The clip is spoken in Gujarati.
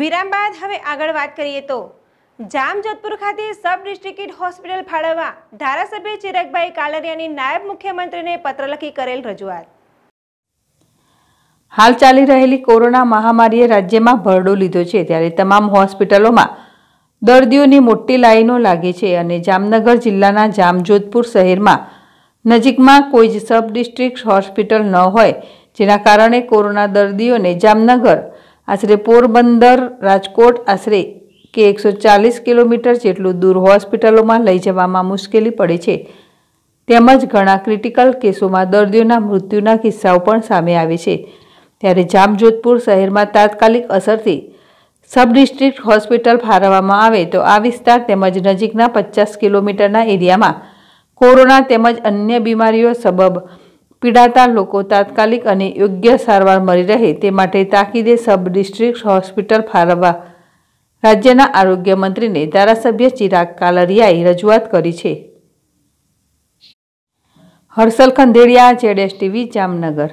વિરામ બાદ હવે આગળ વાત કરીએ તો જામજોધપુર ખાતે સબ ડિસ્ટ્રિક્ટ હોસ્પિટલ ફાળવવા ધારાસભ્ય ચિરાગભાઈ કાલરિયાની નાયબ મુખ્યમંત્રીને પત્ર લખી કરેલ રજૂઆત હાલ ચાલી રહેલી કોરોના મહામારીએ રાજ્યમાં ભરડો લીધો છે ત્યારે તમામ હોસ્પિટલોમાં દર્દીઓની મોટી લાઈનો લાગે છે અને જામનગર જિલ્લાના જામજોધપુર શહેરમાં નજીકમાં કોઈ જ સબ ડિસ્ટ્રિક્ટ હોસ્પિટલ ન હોય જેના કારણે કોરોના દર્દીઓને જામનગર આશરે પોરબંદર રાજકોટ આશરે કે એકસો ચાલીસ કિલોમીટર જેટલું દૂર હોસ્પિટલોમાં લઈ જવામાં મુશ્કેલી પડે છે તેમજ ઘણા ક્રિટિકલ કેસોમાં દર્દીઓના મૃત્યુના કિસ્સાઓ પણ સામે આવે છે ત્યારે જામજોધપુર શહેરમાં તાત્કાલિક અસરથી સબ ડિસ્ટ્રિક્ટ હોસ્પિટલ ફાળવવામાં આવે તો આ વિસ્તાર તેમજ નજીકના પચાસ કિલોમીટરના એરિયામાં કોરોના તેમજ અન્ય બીમારીઓ સબબ પીડાતા લોકો તાત્કાલિક અને યોગ્ય સારવાર મળી રહે તે માટે તાકીદે સબ ડિસ્ટ્રિક્ટ હોસ્પિટલ ફાળવવા રાજ્યના આરોગ્ય મંત્રીને ધારાસભ્ય ચિરાગ કાલરિયાએ રજૂઆત કરી છે હર્ષલ ખંદેડિયા જેડેશ ટીવી જામનગર